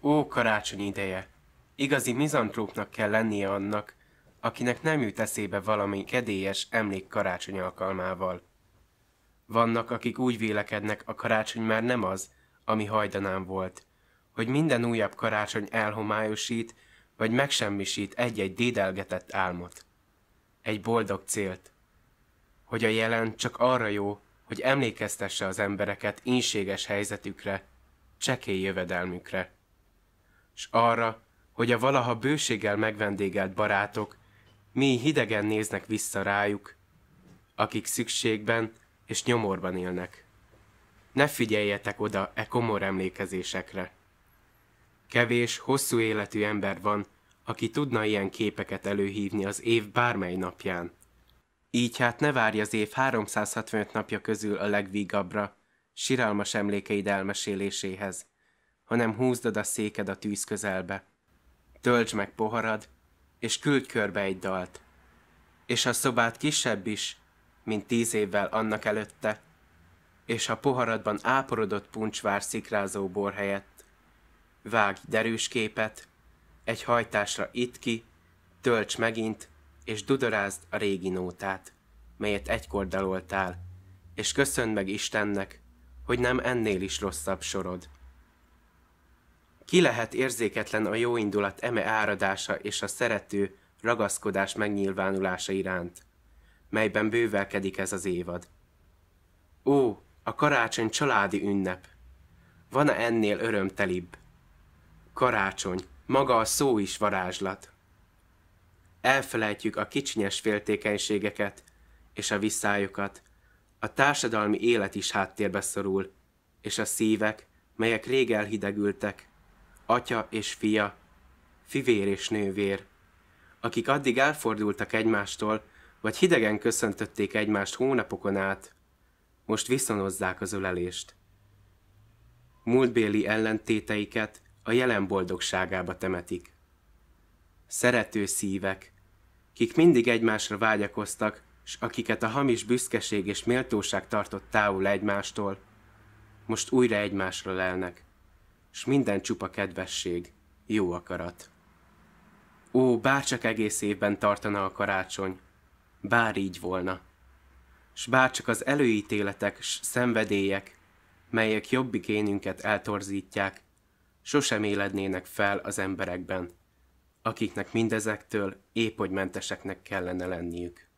Ó, karácsony ideje! Igazi mizantrópnak kell lennie annak, akinek nem jut eszébe valami kedélyes emlék karácsony alkalmával. Vannak, akik úgy vélekednek, a karácsony már nem az, ami hajdanán volt, hogy minden újabb karácsony elhomályosít vagy megsemmisít egy-egy dédelgetett álmot, egy boldog célt, hogy a jelen csak arra jó, hogy emlékeztesse az embereket ínséges helyzetükre, csekély jövedelmükre, s arra, hogy a valaha bőséggel megvendégelt barátok mi hidegen néznek vissza rájuk, akik szükségben és nyomorban élnek. Ne figyeljetek oda e komor emlékezésekre. Kevés, hosszú életű ember van, aki tudna ilyen képeket előhívni az év bármely napján. Így hát ne várj az év 365 napja közül a legvígabbra, siralmas emlékeid elmeséléséhez, hanem húzdod a széked a tűz közelbe. Töltsd meg poharad, és küld körbe egy dalt. És a szobád kisebb is, mint tíz évvel annak előtte, és a poharadban áporodott puncsvár szikrázó bor helyett, vágj derűs képet, egy hajtásra itt ki, tölts megint, és dudorázd a régi nótát, melyet egykor daloltál, és köszönd meg Istennek, hogy nem ennél is rosszabb sorod. Ki lehet érzéketlen a jóindulat eme áradása és a szerető, ragaszkodás megnyilvánulása iránt, melyben bővelkedik ez az évad. Ó, a karácsony családi ünnep! Van-e ennél örömtelibb? karácsony, maga a szó is varázslat. Elfelejtjük a kicsinyes féltékenységeket és a visszájukat, a társadalmi élet is háttérbe szorul, és a szívek, melyek rég elhidegültek, atya és fia, fivér és nővér, akik addig elfordultak egymástól, vagy hidegen köszöntötték egymást hónapokon át, most viszonozzák az ölelést. Múltbéli ellentéteiket, a jelen boldogságába temetik. Szerető szívek, kik mindig egymásra vágyakoztak, s akiket a hamis büszkeség és méltóság tartott távol egymástól, most újra egymásra lelnek, s minden csupa kedvesség, jó akarat. Ó, bárcsak egész évben tartana a karácsony, bár így volna, s bárcsak az előítéletek s szenvedélyek, melyek jobbik énünket eltorzítják, sosem élednének fel az emberekben, akiknek mindezektől épp hogy menteseknek kellene lenniük.